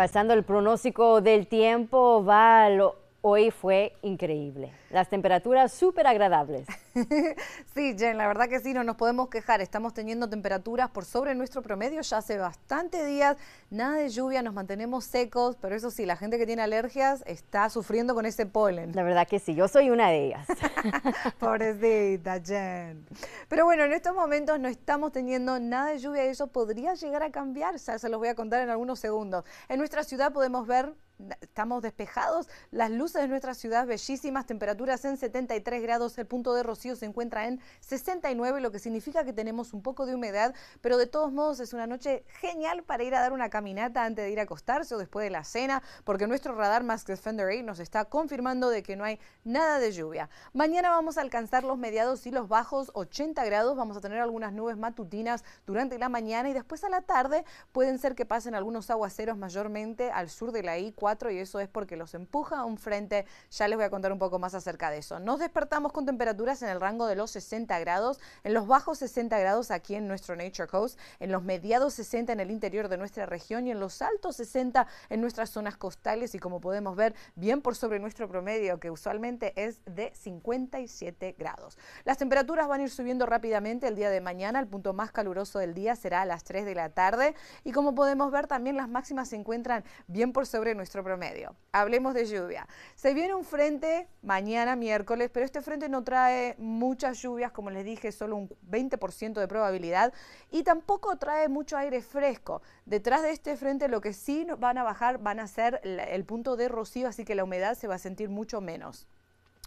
pasando el pronóstico del tiempo, Val, hoy fue increíble. Las temperaturas súper agradables. sí, Jen, la verdad que sí, no nos podemos quejar. Estamos teniendo temperaturas por sobre nuestro promedio ya hace bastante días. Nada de lluvia, nos mantenemos secos, pero eso sí, la gente que tiene alergias está sufriendo con ese polen. La verdad que sí, yo soy una de ellas. Pobrecita, Jen. Pero bueno, en estos momentos no estamos teniendo nada de lluvia y eso podría llegar a cambiar. se los voy a contar en algunos segundos. En nuestra ciudad podemos ver estamos despejados, las luces de nuestra ciudad bellísimas, temperaturas en 73 grados, el punto de rocío se encuentra en 69, lo que significa que tenemos un poco de humedad, pero de todos modos es una noche genial para ir a dar una caminata antes de ir a acostarse o después de la cena, porque nuestro radar Mask Defender Air nos está confirmando de que no hay nada de lluvia. Mañana vamos a alcanzar los mediados y los bajos 80 grados, vamos a tener algunas nubes matutinas durante la mañana y después a la tarde pueden ser que pasen algunos aguaceros mayormente al sur de la I4 y eso es porque los empuja a un frente. Ya les voy a contar un poco más acerca de eso. Nos despertamos con temperaturas en el rango de los 60 grados, en los bajos 60 grados aquí en nuestro Nature Coast, en los mediados 60 en el interior de nuestra región y en los altos 60 en nuestras zonas costales y como podemos ver, bien por sobre nuestro promedio que usualmente es de 57 grados. Las temperaturas van a ir subiendo rápidamente el día de mañana, el punto más caluroso del día será a las 3 de la tarde y como podemos ver también las máximas se encuentran bien por sobre nuestro promedio. Hablemos de lluvia. Se viene un frente mañana miércoles, pero este frente no trae muchas lluvias, como les dije, solo un 20% de probabilidad y tampoco trae mucho aire fresco. Detrás de este frente lo que sí van a bajar van a ser el punto de rocío, así que la humedad se va a sentir mucho menos.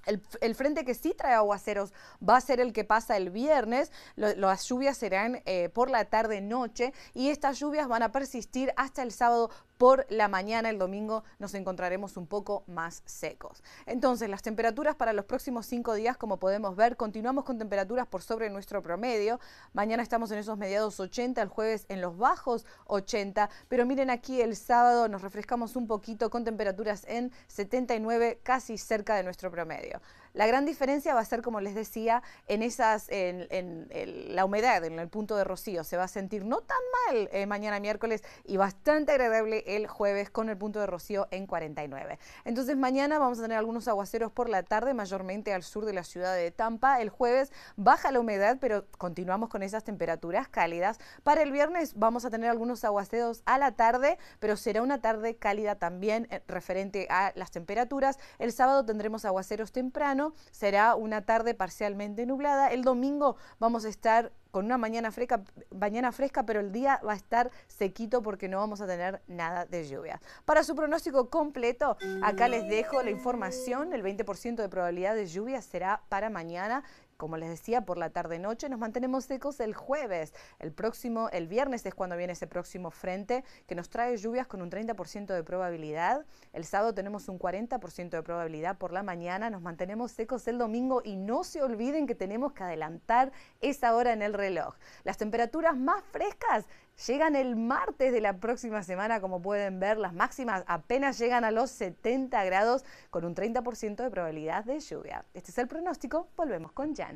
El, frente que sí trae aguaceros va a ser el que pasa el viernes. las lluvias serán eh, por la tarde-noche y estas lluvias van a persistir hasta el sábado por la mañana. El domingo nos encontraremos un poco más secos. Entonces, las temperaturas para los próximos cinco días, como podemos ver, continuamos con temperaturas por sobre nuestro promedio. Mañana estamos en esos mediados 80, el jueves en los bajos 80. Pero miren aquí el sábado nos refrescamos un poquito con temperaturas en 79, casi cerca de nuestro promedio. La gran diferencia va a ser, como les decía, en, esas, en, la humedad, en el punto de rocío. Se va a sentir no tan mal eh, mañana miércoles y bastante agradable el jueves con el punto de rocío en 49. Entonces mañana vamos a tener algunos aguaceros por la tarde, mayormente al sur de la ciudad de Tampa. El jueves baja la humedad, pero continuamos con esas temperaturas cálidas. Para el viernes vamos a tener algunos aguaceros a la tarde, pero será una tarde cálida también eh, referente a las temperaturas. El sábado tendremos aguaceros temprano, será una tarde parcialmente nublada. El domingo vamos a estar con una mañana fresca, mañana fresca, pero el día va a estar sequito porque no vamos a tener nada de lluvia. Para su pronóstico completo, acá les dejo la información, el 20% de probabilidad de lluvia será para mañana como les decía, por la tarde-noche nos mantenemos secos el jueves. El próximo, el viernes es cuando viene ese próximo frente que nos trae lluvias con un 30% de probabilidad. El sábado tenemos un 40% de probabilidad por la mañana. Nos mantenemos secos el domingo y no se olviden que tenemos que adelantar esa hora en el reloj. Las temperaturas más frescas llegan el martes de la próxima semana, como pueden ver, las máximas apenas llegan a los 70 grados con un 30% de probabilidad de lluvia. Este es el pronóstico, volvemos con Jan.